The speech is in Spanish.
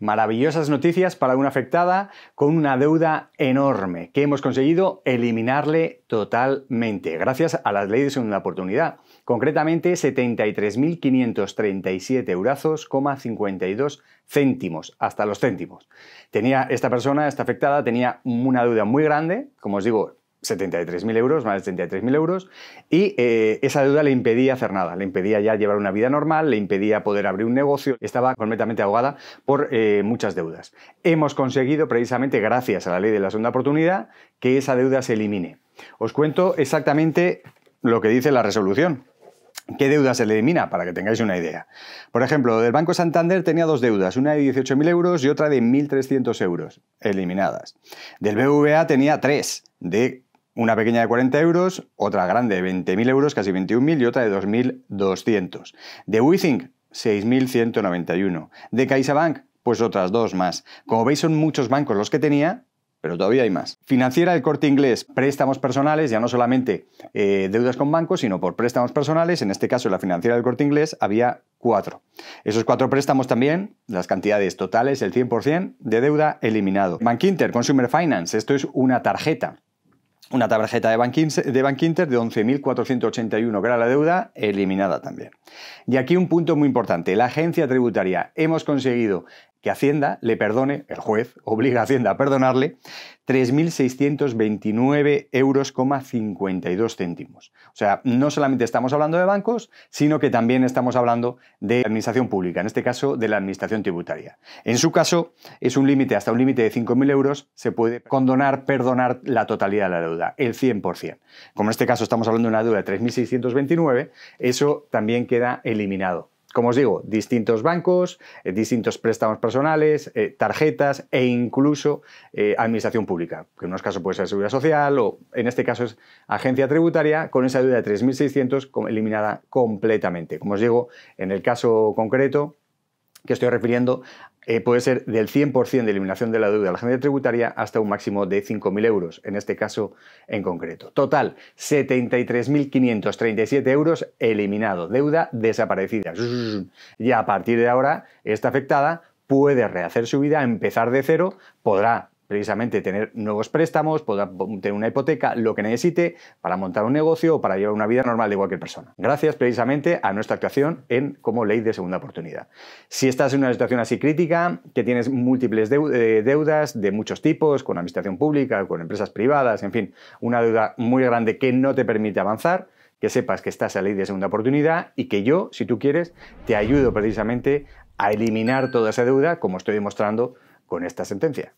Maravillosas noticias para una afectada con una deuda enorme que hemos conseguido eliminarle totalmente gracias a las leyes de segunda oportunidad. Concretamente 73.537 euros, 52 céntimos, hasta los céntimos. Tenía esta persona, esta afectada, tenía una deuda muy grande, como os digo, 73.000 euros, más de 73.000 euros, y eh, esa deuda le impedía hacer nada, le impedía ya llevar una vida normal, le impedía poder abrir un negocio, estaba completamente ahogada por eh, muchas deudas. Hemos conseguido, precisamente gracias a la ley de la segunda oportunidad, que esa deuda se elimine. Os cuento exactamente lo que dice la resolución. ¿Qué deuda se elimina? Para que tengáis una idea. Por ejemplo, del Banco Santander tenía dos deudas, una de 18.000 euros y otra de 1.300 euros, eliminadas. Del BVA tenía tres, de una pequeña de 40 euros, otra grande de 20.000 euros, casi 21.000, y otra de 2.200. De Withing, 6.191. De CaixaBank, pues otras dos más. Como veis, son muchos bancos los que tenía, pero todavía hay más. Financiera del corte inglés, préstamos personales, ya no solamente eh, deudas con bancos, sino por préstamos personales, en este caso la financiera del corte inglés, había cuatro. Esos cuatro préstamos también, las cantidades totales, el 100% de deuda eliminado. Bank Inter, Consumer Finance, esto es una tarjeta una tarjeta de Bank Inter de, de 11.481, que era la deuda, eliminada también. Y aquí un punto muy importante, la agencia tributaria. Hemos conseguido que Hacienda le perdone, el juez obliga a Hacienda a perdonarle 3.629 euros. céntimos. O sea, no solamente estamos hablando de bancos, sino que también estamos hablando de administración pública, en este caso de la administración tributaria. En su caso, es un límite, hasta un límite de 5.000 euros, se puede condonar, perdonar la totalidad de la deuda, el 100%. Como en este caso estamos hablando de una deuda de 3.629, eso también queda eliminado como os digo, distintos bancos, eh, distintos préstamos personales, eh, tarjetas e incluso eh, administración pública, que en unos casos puede ser seguridad social o en este caso es agencia tributaria, con esa deuda de 3.600 eliminada completamente. Como os digo, en el caso concreto que estoy refiriendo eh, puede ser del 100% de eliminación de la deuda a la gente tributaria hasta un máximo de 5.000 euros, en este caso en concreto. Total, 73.537 euros eliminado, deuda desaparecida. Y a partir de ahora, esta afectada puede rehacer su vida, empezar de cero, podrá precisamente tener nuevos préstamos, poder tener una hipoteca, lo que necesite para montar un negocio o para llevar una vida normal de cualquier persona. Gracias precisamente a nuestra actuación en como ley de segunda oportunidad. Si estás en una situación así crítica, que tienes múltiples eh, deudas de muchos tipos, con administración pública, con empresas privadas, en fin, una deuda muy grande que no te permite avanzar, que sepas que estás a ley de segunda oportunidad y que yo, si tú quieres, te ayudo precisamente a eliminar toda esa deuda, como estoy demostrando con esta sentencia.